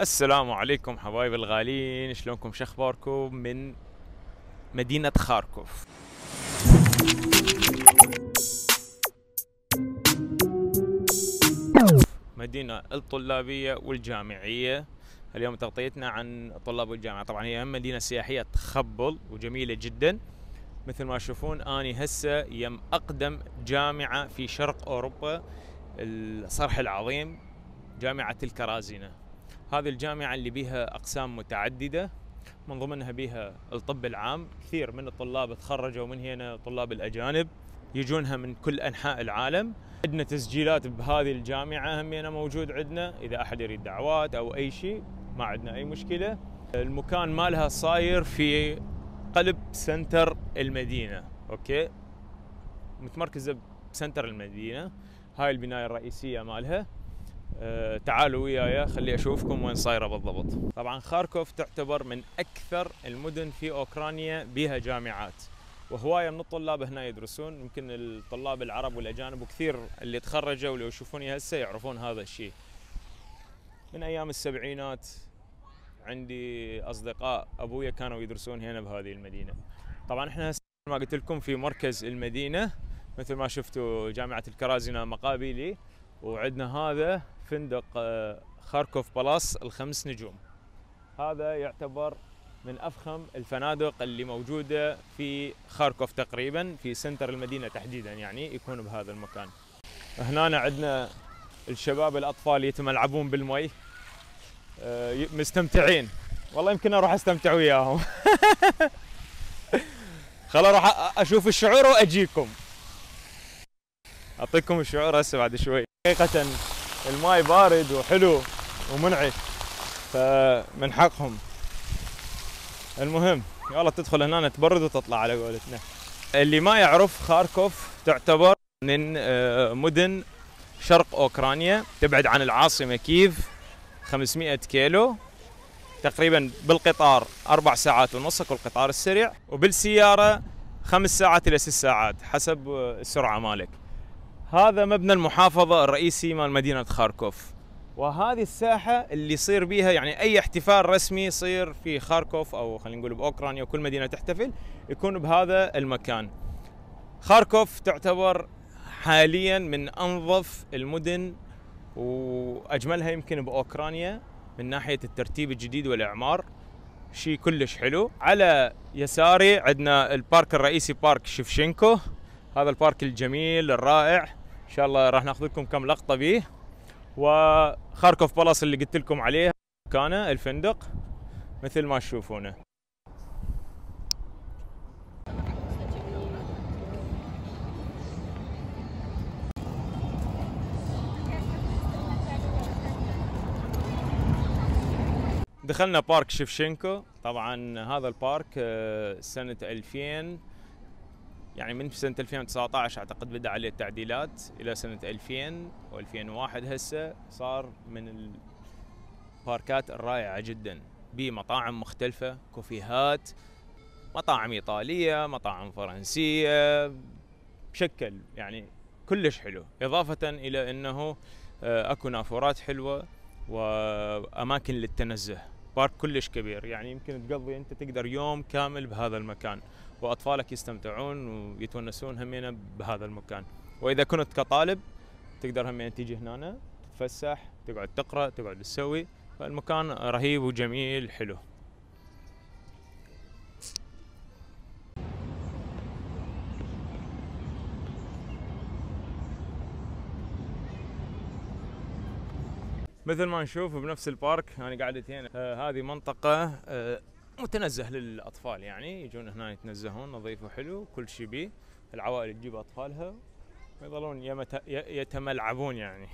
السلام عليكم حبايب الغالين شلونكم شخباركم من مدينة خاركوف مدينة الطلابية والجامعية اليوم تغطيتنا عن طلاب الجامعة طبعا هي هم مدينة سياحية تخبل وجميلة جدا مثل ما تشوفون اني هسه يم اقدم جامعة في شرق اوروبا الصرح العظيم جامعة الكرازينة هذه الجامعة اللي بيها أقسام متعددة من ضمنها بيها الطب العام كثير من الطلاب تخرجوا من هنا طلاب الأجانب يجونها من كل أنحاء العالم عندنا تسجيلات بهذه الجامعة همينة موجود عندنا إذا أحد يريد دعوات أو أي شيء ما عندنا أي مشكلة المكان مالها صاير في قلب سنتر المدينة أوكي متمركزة بسنتر المدينة هاي البناية الرئيسية مالها آه، تعالوا وياي خلي اشوفكم وين صايره بالضبط طبعا خاركوف تعتبر من اكثر المدن في اوكرانيا بها جامعات وهوايه من الطلاب هنا يدرسون يمكن الطلاب العرب والاجانب وكثير اللي تخرجوا ولو يشوفوني هسه يعرفون هذا الشيء من ايام السبعينات عندي اصدقاء ابويا كانوا يدرسون هنا بهذه المدينه طبعا احنا هسه ما قلت لكم في مركز المدينه مثل ما شفتوا جامعه الكرازينه مقابلي وعندنا هذا فندق آه، خاركوف بلاس الخمس نجوم هذا يعتبر من افخم الفنادق اللي موجوده في خاركوف تقريبا في سنتر المدينه تحديدا يعني يكون بهذا المكان هنا عندنا الشباب الاطفال يتملعبون بالمي آه، مستمتعين والله يمكن اروح استمتع وياهم خل اروح اشوف الشعور واجيكم اعطيكم الشعور هسه بعد شوي حقيقه الماي بارد وحلو ومنعش فمن حقهم المهم يلا تدخل هنا تبرد وتطلع على قولتنا اللي ما يعرف خاركوف تعتبر من آه، مدن شرق اوكرانيا تبعد عن العاصمه كييف 500 كيلو تقريبا بالقطار اربع ساعات ونص اكو القطار السريع وبالسياره خمس ساعات الى ست ساعات حسب آه، السرعه مالك هذا مبنى المحافظة الرئيسي مال مدينة خاركوف وهذه الساحة اللي يصير بيها يعني أي احتفال رسمي يصير في خاركوف أو خلينا نقول بأوكرانيا وكل مدينة تحتفل يكون بهذا المكان خاركوف تعتبر حاليا من أنظف المدن وأجملها يمكن بأوكرانيا من ناحية الترتيب الجديد والإعمار شيء كلش حلو على يساري عندنا البارك الرئيسي بارك شفشينكو هذا البارك الجميل الرائع ان شاء الله راح ناخذ لكم كم لقطه بيه وخاركوف بلاس اللي قلت لكم عليه كان الفندق مثل ما تشوفونه دخلنا بارك شفشنكو طبعا هذا البارك آه، سنة 2000 يعني من سنة 2019 أعتقد بدأ عليه التعديلات إلى سنة 2000 و2001 هسه صار من الباركات الرائعة جدا بمطاعم مختلفة كوفيهات مطاعم إيطالية مطاعم فرنسية شكل يعني كلش حلو إضافة إلى أنه آه، أكو نافورات حلوة وأماكن للتنزه بارك كلش كبير يعني يمكن تقضي أنت تقدر يوم كامل بهذا المكان واطفالك يستمتعون ويتونسون همينا بهذا المكان واذا كنت كطالب تقدر همين تيجي هنا تتفسح تقعد تقرا تقعد تسوي فالمكان رهيب وجميل حلو مثل ما نشوف بنفس البارك انا يعني قاعدتين آه هذه منطقه آه متنزه للاطفال يعني يجون هنا يتنزهون نظيف وحلو كل شيء بيه العوائل تجيب اطفالها ويظلون يتملعبون يعني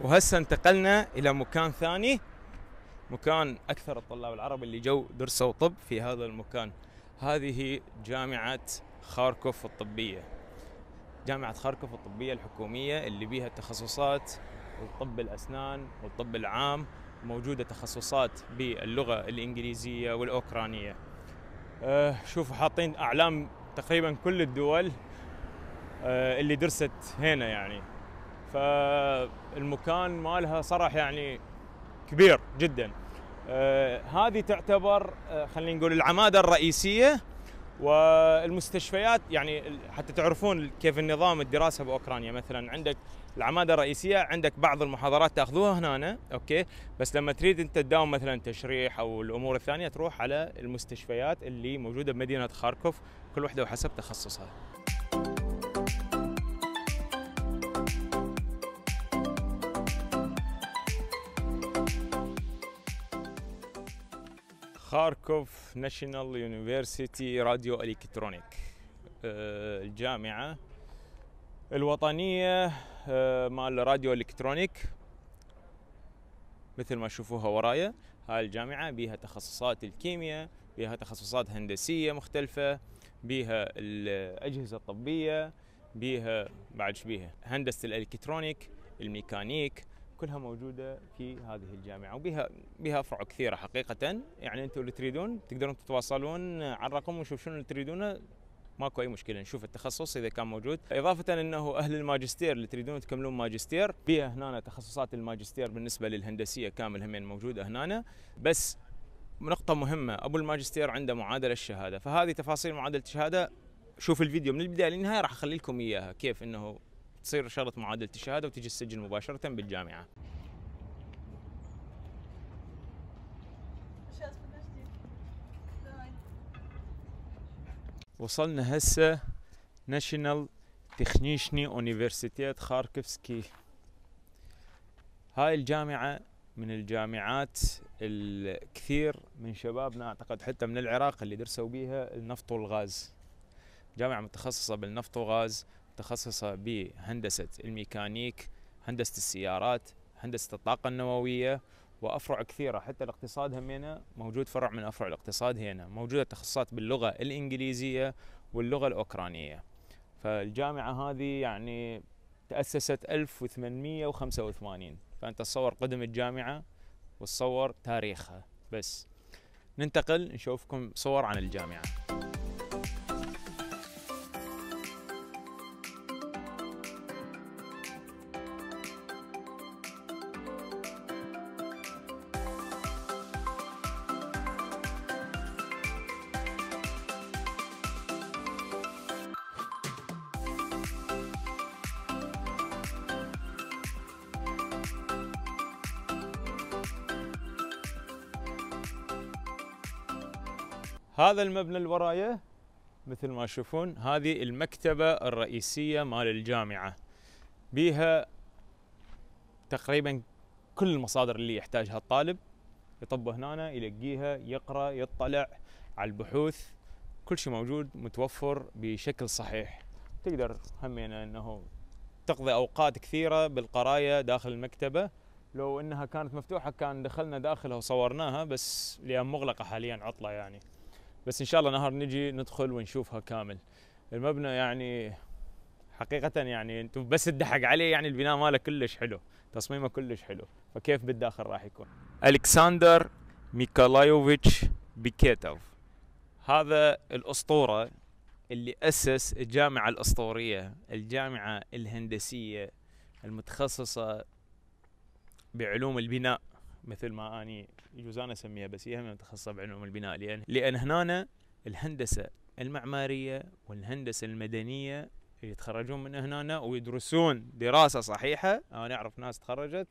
وهسه انتقلنا الى مكان ثاني مكان اكثر الطلاب العرب اللي جو درسوا طب في هذا المكان هذه جامعه خاركوف الطبيه جامعه خاركوف الطبيه الحكوميه اللي بيها تخصصات الطب الاسنان والطب العام موجوده تخصصات باللغه الانجليزيه والاوكرانيه أه شوفوا حاطين اعلام تقريبا كل الدول أه اللي درست هنا يعني فالمكان مالها صراحه يعني كبير جدا آه، هذه تعتبر آه، خلينا نقول العماده الرئيسيه والمستشفيات يعني حتى تعرفون كيف النظام الدراسه باوكرانيا مثلا عندك العماده الرئيسيه عندك بعض المحاضرات تاخذوها هنا اوكي بس لما تريد انت تداوم مثلا تشريح او الامور الثانيه تروح على المستشفيات اللي موجوده بمدينه خاركوف كل وحده وحسب تخصصها. خاركوف ناشونال يونيفرسيتي راديو الكترونيك آه، الجامعه الوطنيه آه، مال راديو الكترونيك مثل ما تشوفوها ورايا هاي الجامعه بيها تخصصات الكيمياء بيها تخصصات هندسيه مختلفه بيها الاجهزه الطبيه بيها بعد بيها هندسه الالكترونيك الميكانيك كلها موجوده في هذه الجامعه وبها بها فروع كثيره حقيقه يعني انتم اللي تريدون تقدرون تتواصلون على الرقم ونشوف شنو اللي تريدونه ماكو اي مشكله نشوف التخصص اذا كان موجود اضافه انه اهل الماجستير اللي تريدون تكملون ماجستير بها هنا تخصصات الماجستير بالنسبه للهندسيه كامل همين موجوده هنا بس نقطه مهمه ابو الماجستير عنده معادله الشهاده فهذه تفاصيل معادله الشهاده شوف الفيديو من البدايه للنهايه راح اخلي لكم اياها كيف انه تصير شرط معادله الشهاده وتجي السجل مباشره بالجامعه وصلنا هسه ناشونال تخنيشني اونيفرسيتيت خاركفسكي هاي الجامعة من الجامعات الكثير من شبابنا اعتقد حتى من العراق اللي درسوا بيها النفط والغاز جامعة متخصصة بالنفط وغاز متخصصة بهندسة الميكانيك هندسة السيارات هندسة الطاقة النووية وأفرع كثيرة حتى الاقتصاد هنا موجود فرع من أفرع الاقتصاد هنا موجودة تخصصات باللغة الإنجليزية واللغة الأوكرانية فالجامعة هذه يعني تأسست 1885 فأنت تصور قدم الجامعة وتصور تاريخها بس ننتقل نشوفكم صور عن الجامعه هذا المبنى اللي ورايا مثل ما تشوفون هذه المكتبة الرئيسية مال الجامعة بيها تقريبا كل المصادر اللي يحتاجها الطالب يطب هنا يلقيها يقرأ يطلع على البحوث كل شيء موجود متوفر بشكل صحيح تقدر همين انه تقضي اوقات كثيره بالقرايه داخل المكتبه لو انها كانت مفتوحه كان دخلنا داخلها وصورناها بس لان مغلقه حاليا عطله يعني بس ان شاء الله نهار نجي ندخل ونشوفها كامل المبنى يعني حقيقة يعني انتم بس تدحق عليه يعني البناء ماله كلش حلو تصميمه كلش حلو فكيف بالداخل راح يكون الكسندر ميكالايوفيتش بيكيتوف هذا الاسطورة اللي اسس الجامعة الاسطورية الجامعة الهندسية المتخصصة بعلوم البناء مثل ما اني يجوز انا اسميها بس هي متخصصه بعلوم البناء لان لان هنا الهندسه المعماريه والهندسه المدنيه يتخرجون من هنا ويدرسون دراسه صحيحه انا اعرف ناس تخرجت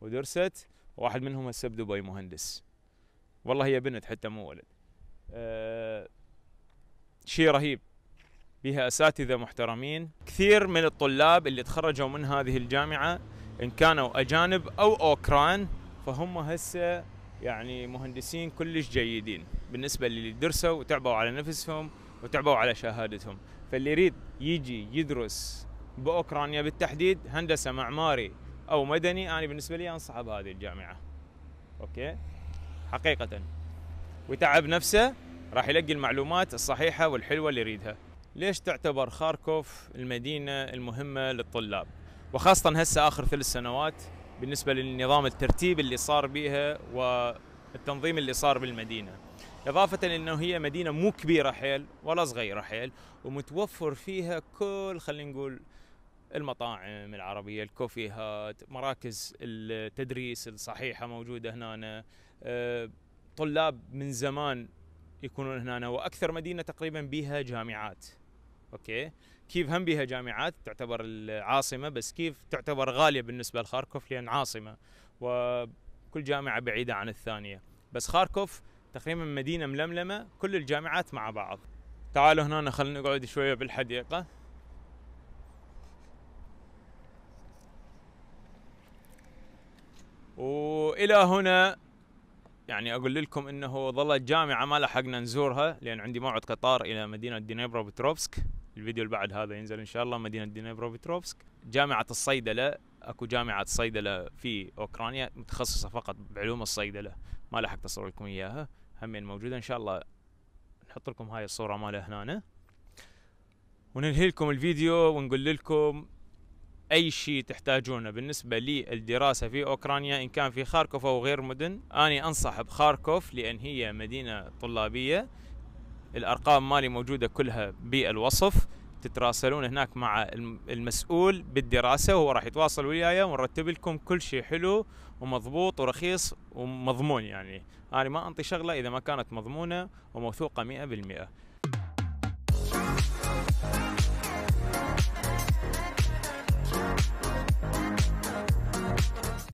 ودرست واحد منهم هسه بدبي مهندس والله هي بنت حتى مو ولد أه شيء رهيب بها اساتذه محترمين كثير من الطلاب اللي تخرجوا من هذه الجامعه ان كانوا اجانب او اوكران فهم هسه يعني مهندسين كلش جيدين بالنسبه للي درسوا وتعبوا على نفسهم وتعبوا على شهادتهم فاللي يريد يجي يدرس باوكرانيا بالتحديد هندسه معماري او مدني انا بالنسبه لي انصح بهذه الجامعه اوكي حقيقه ويتعب نفسه راح يلقي المعلومات الصحيحه والحلوه اللي يريدها ليش تعتبر خاركوف المدينه المهمه للطلاب وخاصه هسه اخر ثلاث سنوات بالنسبة للنظام الترتيب اللي صار بها والتنظيم اللي صار بالمدينة إضافة أنه هي مدينة مو كبيرة حيل ولا صغيرة حيل ومتوفر فيها كل خلينا نقول المطاعم العربية الكوفيهات مراكز التدريس الصحيحة موجودة هنا آه، طلاب من زمان يكونون هنا وأكثر مدينة تقريبا بها جامعات أوكي كيف هم بها جامعات تعتبر العاصمه بس كيف تعتبر غاليه بالنسبه لخاركوف لان عاصمه وكل جامعه بعيده عن الثانيه بس خاركوف تقريبا مدينه ململمه كل الجامعات مع بعض تعالوا هنا خلينا نقعد شويه بالحديقه والى هنا يعني اقول لكم انه ظلت جامعه ما لحقنا نزورها لان عندي موعد قطار الى مدينه دنيبرو بتروفسك الفيديو اللي بعد هذا ينزل ان شاء الله مدينه دينيبروفيتروفسك جامعه الصيدله اكو جامعه صيدله في اوكرانيا متخصصه فقط بعلوم الصيدله ما لحقت اصور لكم اياها همين موجوده ان شاء الله نحط لكم هاي الصوره مالها هنا وننهي لكم الفيديو ونقول لكم اي شيء تحتاجونه بالنسبه للدراسه في اوكرانيا ان كان في خاركوف او غير مدن اني انصح بخاركوف لان هي مدينه طلابيه الارقام مالي موجوده كلها بالوصف تتراسلون هناك مع المسؤول بالدراسه وهو راح يتواصل وياي ونرتب لكم كل شيء حلو ومضبوط ورخيص ومضمون يعني انا ما انطي شغله اذا ما كانت مضمونه وموثوقه 100%